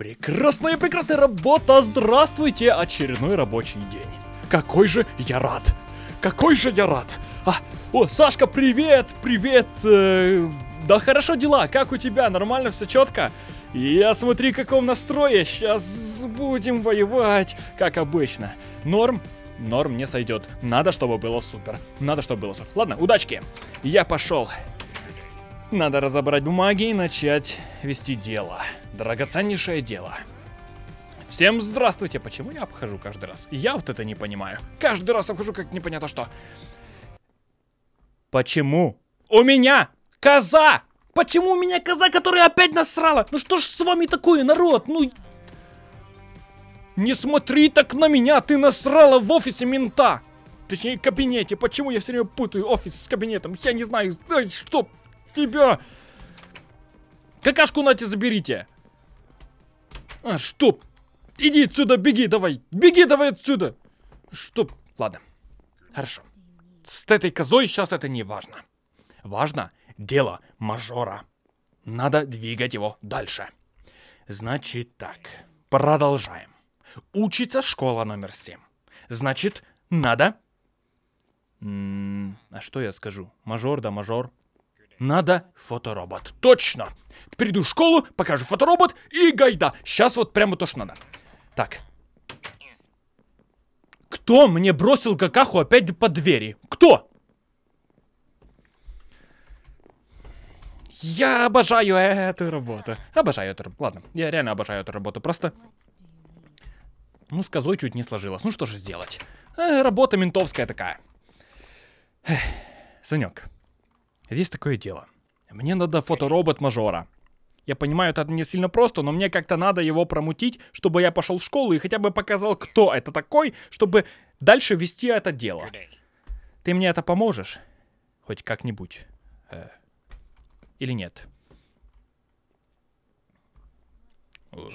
Прекрасная, прекрасная работа! Здравствуйте! Очередной рабочий день. Какой же я рад! Какой же я рад! А, о, Сашка, привет! Привет! Э, да хорошо дела, как у тебя? Нормально, все четко? Я смотри, каком настрое. Сейчас будем воевать, как обычно. Норм? Норм не сойдет. Надо, чтобы было супер. Надо, чтобы было супер. Ладно, удачки. Я пошел. Надо разобрать бумаги и начать вести дело. Драгоценнейшее дело. Всем здравствуйте! Почему я обхожу каждый раз? Я вот это не понимаю. Каждый раз обхожу как непонятно что. Почему? У меня коза! Почему у меня коза, которая опять насрала? Ну что ж с вами такое, народ? Ну... Не смотри так на меня, ты насрала в офисе мента! Точнее, кабинете. Почему я все время путаю офис с кабинетом? Я не знаю, что тебя... Какашку нате заберите. А, чтоб! Иди отсюда, беги давай! Беги давай отсюда! Чтоб... Ладно. Хорошо. С этой козой сейчас это не важно. Важно дело мажора. Надо двигать его дальше. Значит так. Продолжаем. Учится школа номер 7. Значит, надо... М -м, а что я скажу? Мажор да мажор. Надо фоторобот. Точно! Приду в школу, покажу фоторобот и гайда. Сейчас вот прямо то, что надо. Так. Кто мне бросил какаху опять под двери? Кто? Я обожаю эту работу. Обожаю эту работу. Ладно, я реально обожаю эту работу. Просто... Ну, с козой чуть не сложилось. Ну, что же сделать? Э, работа ментовская такая. Эх, Санек. Здесь такое дело. Мне надо фоторобот мажора. Я понимаю, это не сильно просто, но мне как-то надо его промутить, чтобы я пошел в школу и хотя бы показал, кто это такой, чтобы дальше вести это дело. Ты мне это поможешь? Хоть как-нибудь? Э, или нет?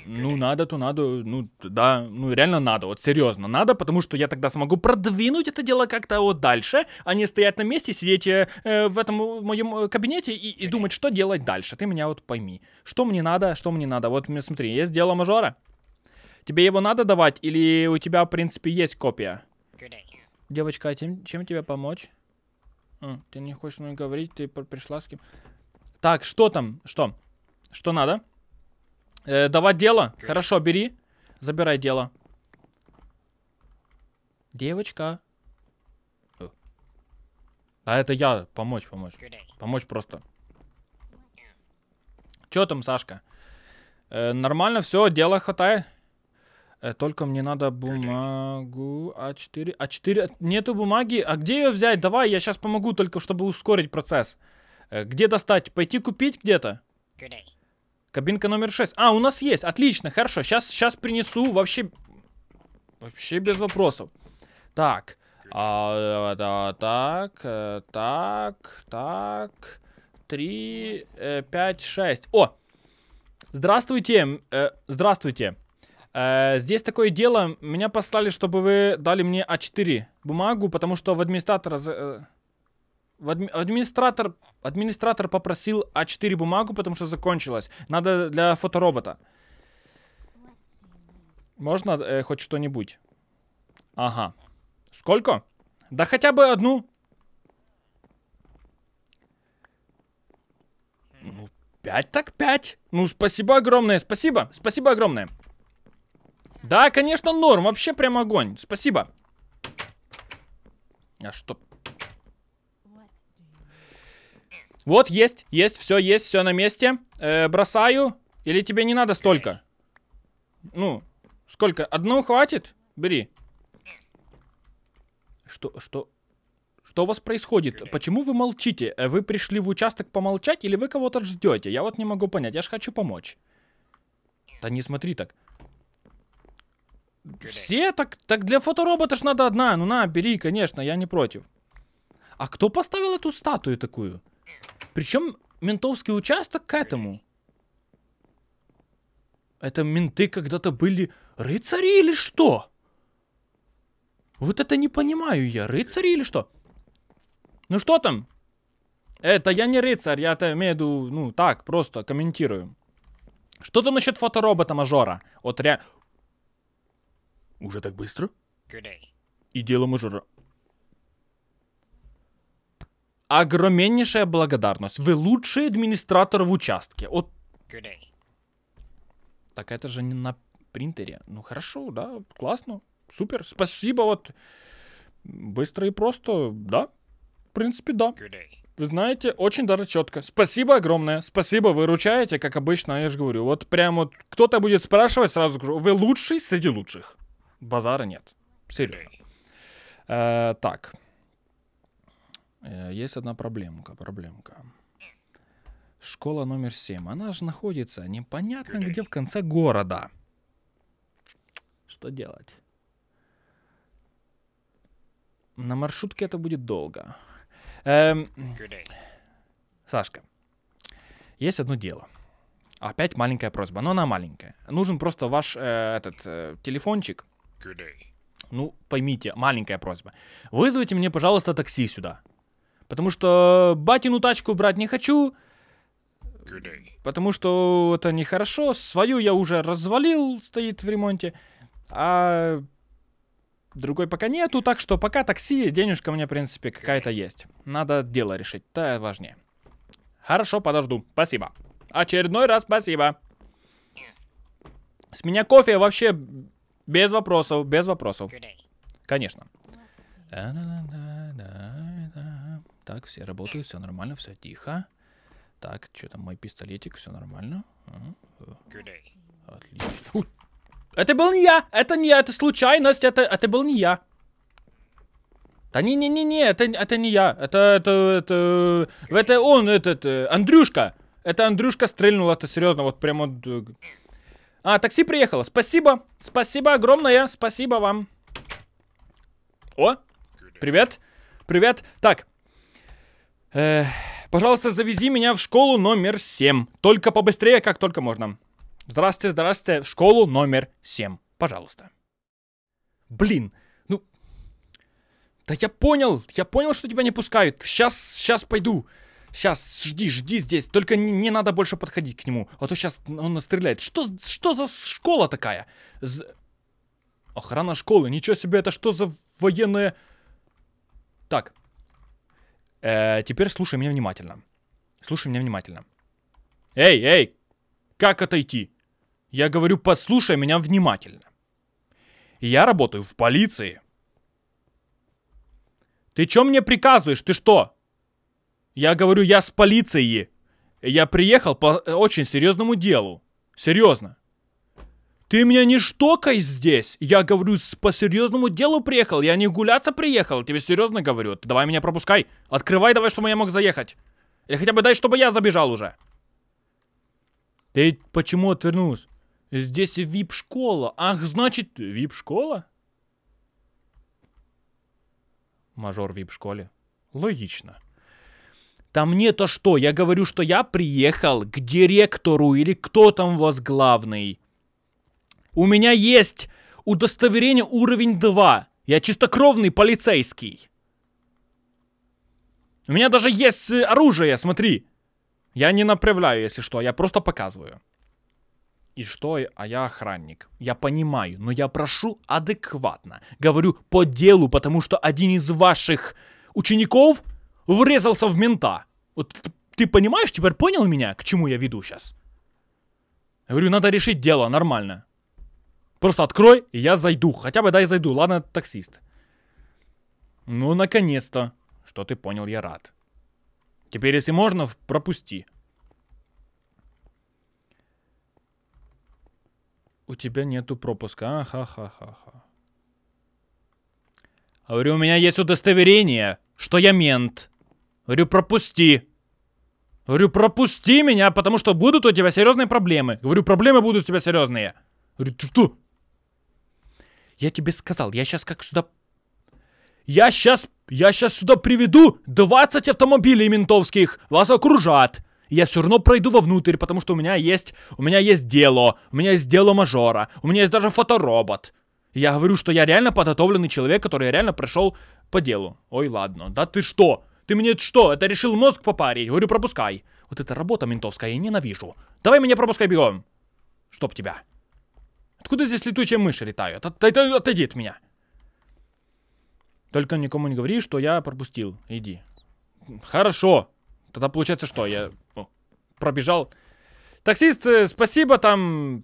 Ну, надо, то надо, ну, да, ну, реально надо, вот серьезно надо, потому что я тогда смогу продвинуть это дело как-то вот дальше, а не стоять на месте, сидеть э, э в этом в моем э, кабинете и, и думать, что делать дальше. Ты меня вот пойми, что мне надо, что мне надо. Вот, смотри, есть дело мажора. Тебе его надо давать или у тебя, в принципе, есть копия? Девочка, а тем, чем тебе помочь? А, ты не хочешь мне говорить, ты пришла с кем? Так, что там? Что? Что надо? Э, давать дело? Хорошо, бери. Забирай дело. Девочка. А это я. Помочь, помочь. Помочь просто. Чё там, Сашка? Э, нормально все, дела хватает. Э, только мне надо бумагу А4. А4. Нету бумаги. А где ее взять? Давай, я сейчас помогу, только чтобы ускорить процесс. Э, где достать? Пойти купить где-то? Кабинка номер 6. А, у нас есть. Отлично, хорошо. Сейчас, сейчас принесу вообще... Вообще без вопросов. Так. А, да, так, э, так, так. 3, 5, 6. О! Здравствуйте. Э, здравствуйте. Э, здесь такое дело. Меня послали, чтобы вы дали мне А4 бумагу, потому что в администратора администратор, администратор попросил А4 бумагу, потому что закончилась. Надо для фоторобота. Можно э, хоть что-нибудь? Ага. Сколько? Да хотя бы одну. Ну, пять так пять. Ну, спасибо огромное, спасибо, спасибо огромное. Да, конечно, норм, вообще прям огонь. Спасибо. А что? Вот, есть, есть, все есть, все на месте. Э, бросаю. Или тебе не надо столько? Ну, сколько? Одну хватит? Бери. Что, что, что у вас происходит? Почему вы молчите? Э, вы пришли в участок помолчать или вы кого-то ждете? Я вот не могу понять, я же хочу помочь. Да не смотри так. Все так, так для фоторобота ж надо одна. Ну на, бери, конечно, я не против. А кто поставил эту статую такую? Причем ментовский участок к этому. Это менты когда-то были рыцари или что? Вот это не понимаю я, рыцари или что? Ну что там? Это я не рыцарь, я это имею в виду, ну так, просто комментирую. Что там насчет фоторобота мажора? Вот ре... Уже так быстро? И дело мажора огромнейшая благодарность. Вы лучший администратор в участке. От... Так это же не на принтере. Ну хорошо, да, классно, супер, спасибо, вот. Быстро и просто, да. В принципе, да. Вы знаете, очень даже четко. Спасибо огромное. Спасибо, выручаете, как обычно, я же говорю. Вот прям вот кто-то будет спрашивать, сразу скажу, вы лучший среди лучших. Базара нет. Серьезно. Э, так. Э, есть одна проблемка, проблемка. Школа номер семь, Она же находится непонятно где в конце города. Что делать? На маршрутке это будет долго. Эм, Сашка, есть одно дело. Опять маленькая просьба, но она маленькая. Нужен просто ваш э, этот э, телефончик. Ну, поймите, маленькая просьба. Вызовите мне, пожалуйста, такси сюда. Потому что батину тачку брать не хочу. Потому что это нехорошо. Свою я уже развалил, стоит в ремонте. А другой пока нету, так что пока такси, денежка у меня, в принципе, какая-то есть. Надо дело решить, это важнее. Хорошо, подожду. Спасибо. Очередной раз спасибо. С меня кофе вообще без вопросов, без вопросов. Конечно. Так, все работают, все нормально, все тихо. Так, что там мой пистолетик, все нормально. Э. Отлично. У! Это был не я, это не я, это случайность, это, это был не я. Да не, не, не, не, это, это не я, это, это, это, это он, этот, э, Андрюшка. Это Андрюшка стрельнул, это серьезно, вот прямо. Э, а, такси приехало, спасибо, спасибо огромное, спасибо вам. О, привет, привет. Так, Э, пожалуйста, завези меня в школу номер 7. Только побыстрее, как только можно. Здравствуйте, здравствуйте, школу номер 7. Пожалуйста. Блин, ну... Да я понял, я понял, что тебя не пускают. Сейчас, сейчас пойду. Сейчас, жди, жди здесь. Только не, не надо больше подходить к нему. А то сейчас он нас стреляет. Что, что за школа такая? З... Охрана школы. Ничего себе, это что за военная... Так, Э, теперь слушай меня внимательно. Слушай меня внимательно. Эй, эй, как отойти? Я говорю, подслушай меня внимательно. Я работаю в полиции. Ты чё мне приказываешь? Ты что? Я говорю, я с полицией. Я приехал по э, очень серьезному делу. Серьезно. Ты меня не штокай здесь! Я говорю, по серьезному делу приехал, я не гуляться приехал, тебе серьезно говорю. Ты давай меня пропускай. Открывай давай, чтобы я мог заехать. Или хотя бы дай, чтобы я забежал уже. Ты почему отвернулась? Здесь вип-школа. Ах, значит, вип-школа? Мажор вип-школе. Логично. Там не то что? Я говорю, что я приехал к директору или кто там у вас главный. У меня есть удостоверение уровень 2. Я чистокровный полицейский. У меня даже есть э, оружие, смотри. Я не направляю, если что, я просто показываю. И что? А я охранник. Я понимаю, но я прошу адекватно. Говорю по делу, потому что один из ваших учеников врезался в мента. Вот ты понимаешь, теперь понял меня, к чему я веду сейчас? Я говорю, надо решить дело нормально. Просто открой, и я зайду. Хотя бы дай зайду. Ладно, таксист. Ну, наконец-то. Что ты понял, я рад. Теперь, если можно, пропусти. У тебя нету пропуска. Ахахахаха. Говорю, у меня есть удостоверение, что я мент. Говорю, пропусти. Говорю, пропусти меня, потому что будут у тебя серьезные проблемы. Говорю, проблемы будут у тебя серьезные. Говорю, ты что? Я тебе сказал, я сейчас как сюда... Я сейчас... Я сейчас сюда приведу 20 автомобилей ментовских. Вас окружат. Я все равно пройду вовнутрь, потому что у меня есть... У меня есть дело. У меня есть дело мажора. У меня есть даже фоторобот. Я говорю, что я реально подготовленный человек, который реально прошел по делу. Ой, ладно. Да ты что? Ты мне что? Это решил мозг попарить? Говорю, пропускай. Вот эта работа ментовская я ненавижу. Давай меня пропускай бегом. Чтоб тебя. Откуда здесь летучая мышь летает? От, от, отойди от меня. Только никому не говори, что я пропустил. Иди. Хорошо. Тогда получается что? Я о, ну, пробежал. Таксист, э, спасибо там...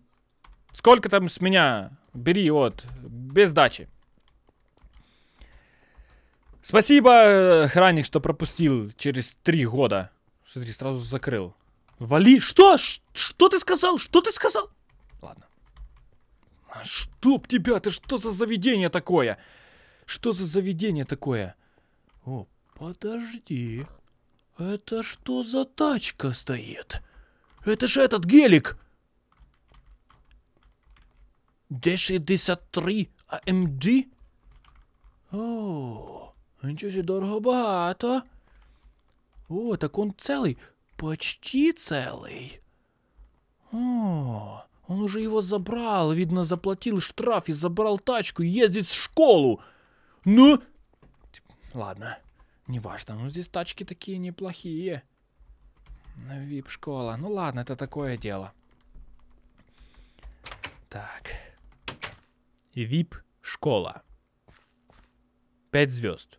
Сколько там с меня? Бери, вот. Без дачи. Спасибо, э, охранник, что пропустил через три года. Смотри, сразу закрыл. Вали. Что? Ш что ты сказал? Что ты сказал? А чтоб тебя, ты что за заведение такое? Что за заведение такое? О, подожди. Это что за тачка стоит? Это же этот гелик! 63 AMG? А О, ничего себе, дорого-богато. О, так он целый, почти целый. О, он уже его забрал, видно, заплатил штраф и забрал тачку и ездит в школу. Ну, ладно, неважно, ну здесь тачки такие неплохие. Вип-школа, ну ладно, это такое дело. Так. Вип-школа. Пять звезд.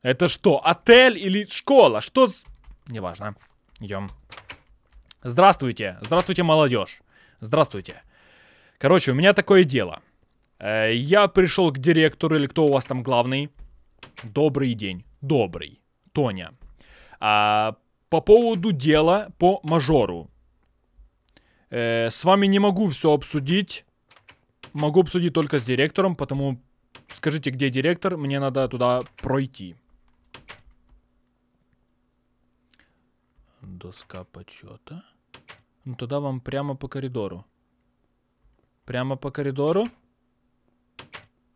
Это что, отель или школа? Что с... Неважно. Идем. Здравствуйте. Здравствуйте, молодежь. Здравствуйте. Короче, у меня такое дело. Э, я пришел к директору, или кто у вас там главный? Добрый день. Добрый. Тоня. А, по поводу дела по мажору. Э, с вами не могу все обсудить. Могу обсудить только с директором, потому скажите, где директор, мне надо туда пройти. Доска почета. Ну тогда вам прямо по коридору. Прямо по коридору.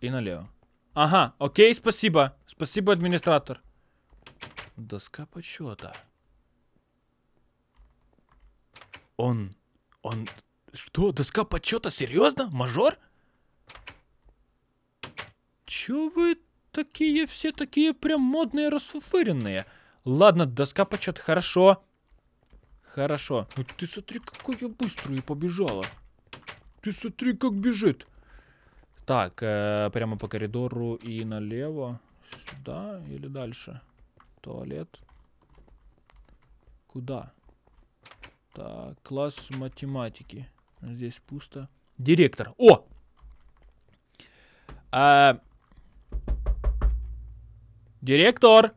И налево. Ага, окей, спасибо. Спасибо, администратор. Доска почета. Он... Он... Что, доска почета? Серьезно? Мажор? Чё вы такие все такие прям модные, расфуфыренные? Ладно, доска почета, хорошо. Хорошо. Вот ну ты смотри, какой я быстрый побежала. Ты смотри, как бежит. Так, э, прямо по коридору и налево. Сюда или дальше? Туалет. Куда? Так, класс математики. Здесь пусто. Директор. О! А... Директор!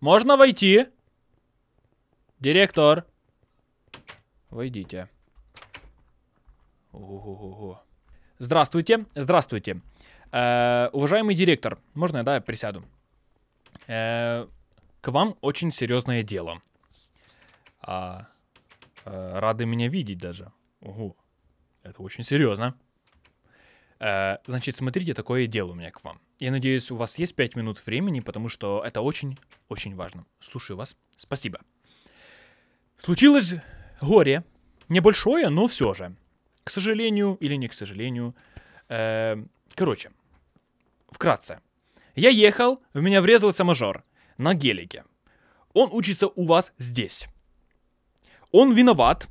Можно войти? Директор! Войдите. Ого-го-го. Здравствуйте, здравствуйте. Э, уважаемый директор, можно да, я присяду? Э, к вам очень серьезное дело. А, э, рады меня видеть даже. Ого, это очень серьезно. Э, значит, смотрите, такое дело у меня к вам. Я надеюсь, у вас есть 5 минут времени, потому что это очень-очень важно. Слушаю вас. Спасибо. Случилось горе, небольшое, но все же. К сожалению или не к сожалению. Э, короче, вкратце. Я ехал, в меня врезался мажор на гелике. Он учится у вас здесь. Он виноват,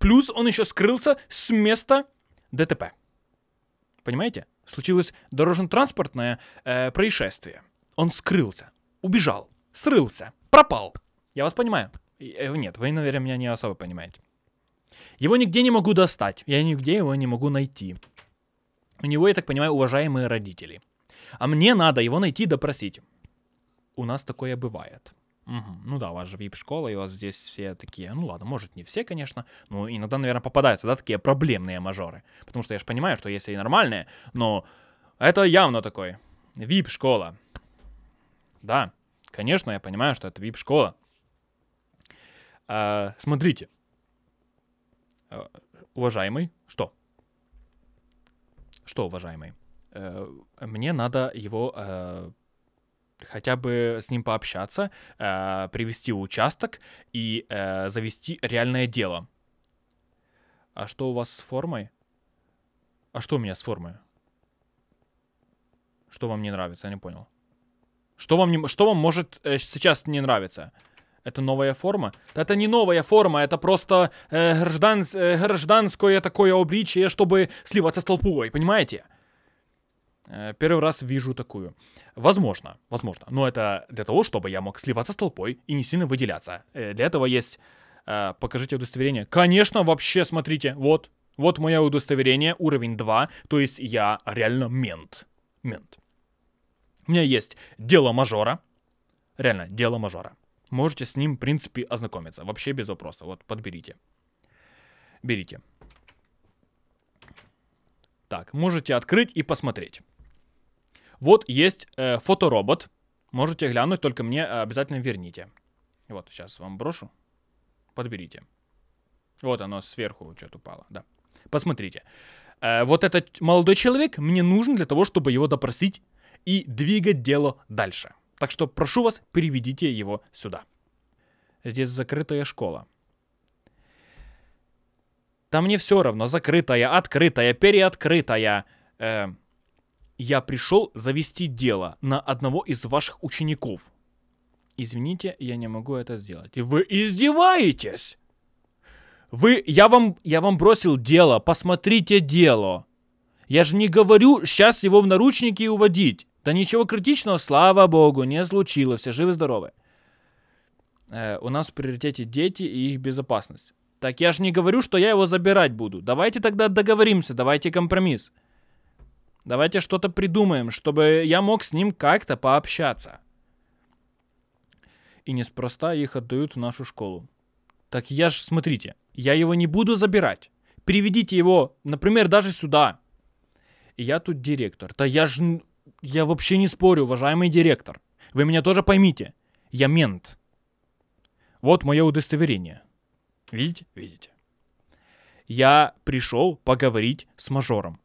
плюс он еще скрылся с места ДТП. Понимаете? Случилось дорожно-транспортное э, происшествие. Он скрылся, убежал, срылся, пропал. Я вас понимаю. Э, нет, вы, наверное, меня не особо понимаете. Его нигде не могу достать. Я нигде его не могу найти. У него, я так понимаю, уважаемые родители. А мне надо его найти и допросить. У нас такое бывает. Угу. Ну да, у вас же вип-школа, и у вас здесь все такие, ну ладно, может не все, конечно, но иногда, наверное, попадаются, да, такие проблемные мажоры. Потому что я же понимаю, что есть и нормальные, но это явно такой. Вип-школа. Да, конечно, я понимаю, что это вип-школа. А, смотрите, а, уважаемый, что? Что, уважаемый? Э, мне надо его э, хотя бы с ним пообщаться, э, привести участок и завести реальное дело. А что у вас с формой? А что у меня с формой? Что вам не нравится? Я не понял. Что вам, не, что вам может сейчас не нравиться? Это новая форма? Это не новая форма, это просто э, граждан, э, гражданское такое обличие, чтобы сливаться с толпой, понимаете? Э, первый раз вижу такую. Возможно, возможно. Но это для того, чтобы я мог сливаться с толпой и не сильно выделяться. Э, для этого есть... Э, покажите удостоверение. Конечно, вообще, смотрите, вот. Вот мое удостоверение, уровень 2, то есть я реально мент. Мент. У меня есть дело мажора. Реально, дело мажора можете с ним, в принципе, ознакомиться. Вообще без вопроса. Вот, подберите. Берите. Так, можете открыть и посмотреть. Вот есть э, фоторобот. Можете глянуть, только мне э, обязательно верните. Вот, сейчас вам брошу. Подберите. Вот оно сверху что-то упало, да. Посмотрите. Э, вот этот молодой человек мне нужен для того, чтобы его допросить и двигать дело дальше. Так что прошу вас, переведите его сюда. Здесь закрытая школа. Да мне все равно, закрытая, открытая, переоткрытая. Э, я пришел завести дело на одного из ваших учеников. Извините, я не могу это сделать. И вы издеваетесь! Вы, я вам, я вам бросил дело, посмотрите дело. Я же не говорю сейчас его в наручники уводить. Да ничего критичного, слава богу, не случилось, все живы-здоровы. Э, у нас в приоритете дети и их безопасность. Так я же не говорю, что я его забирать буду. Давайте тогда договоримся, давайте компромисс. Давайте что-то придумаем, чтобы я мог с ним как-то пообщаться. И неспроста их отдают в нашу школу. Так я же, смотрите, я его не буду забирать. Приведите его, например, даже сюда. И я тут директор. Да я же я вообще не спорю, уважаемый директор. Вы меня тоже поймите. Я мент. Вот мое удостоверение. Видите? Видите. Я пришел поговорить с мажором.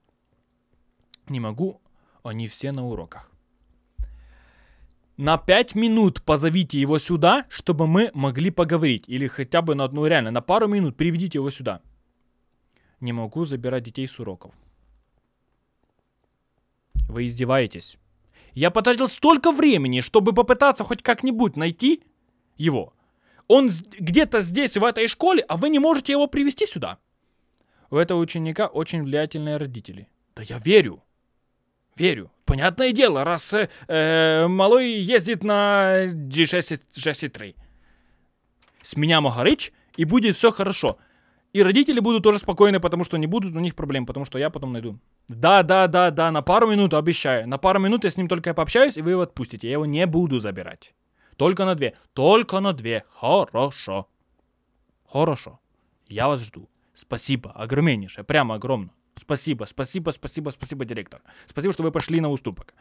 Не могу, они все на уроках. На пять минут позовите его сюда, чтобы мы могли поговорить. Или хотя бы на одну, реально, на пару минут приведите его сюда. Не могу забирать детей с уроков. Вы издеваетесь. Я потратил столько времени, чтобы попытаться хоть как-нибудь найти его. Он где-то здесь, в этой школе, а вы не можете его привести сюда. У этого ученика очень влиятельные родители. Да я верю. Верю. Понятное дело, раз э, э малой ездит на G63. С меня Магарыч, и будет все хорошо. И родители будут тоже спокойны, потому что не будут у них проблем, потому что я потом найду. Да, да, да, да, на пару минут обещаю. На пару минут я с ним только пообщаюсь, и вы его отпустите. Я его не буду забирать. Только на две. Только на две. Хорошо. Хорошо. Я вас жду. Спасибо. Огромнейшее. Прямо огромно. Спасибо, спасибо, спасибо, спасибо, директор. Спасибо, что вы пошли на уступок.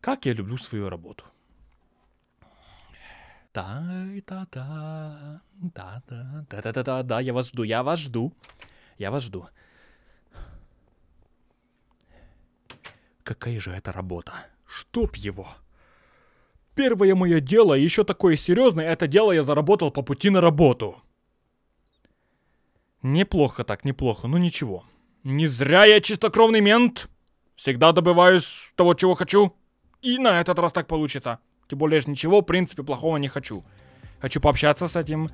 Как я люблю свою работу. Та-та-та. Да, да, да, да, да, да, да, я вас жду, я вас жду. Я вас жду. Какая же это работа? Чтоб его. Первое мое дело, еще такое серьезное, это дело я заработал по пути на работу. Неплохо так, неплохо, ну ничего. Не зря я чистокровный мент. Всегда добиваюсь того, чего хочу. И на этот раз так получится. Тем более же ничего, в принципе, плохого не хочу. Хочу пообщаться с этим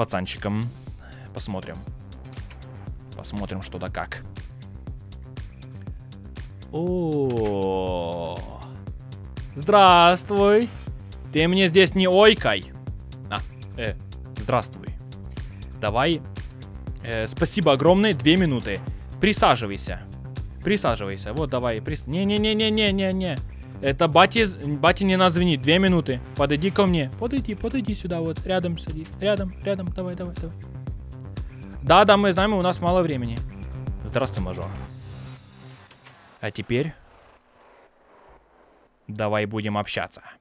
пацанчиком. Посмотрим. Посмотрим, что да как. О, здравствуй. Ты мне здесь не ойкай. А, э, здравствуй. Давай. Э, спасибо огромное, две минуты. Присаживайся. Присаживайся. Вот, давай. Прис... Не, не, не, не, не, не, не. Это Бати, Бати не нас звенит. Две минуты. Подойди ко мне. Подойди, подойди сюда. Вот, рядом садись. Рядом, рядом. Давай, давай, давай. Да, да, мы знаем, у нас мало времени. Здравствуй, мажор. А теперь... Давай будем общаться.